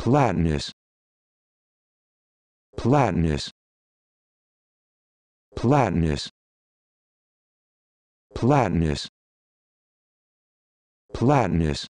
Platinus Platinus Platinus Platinus Platinus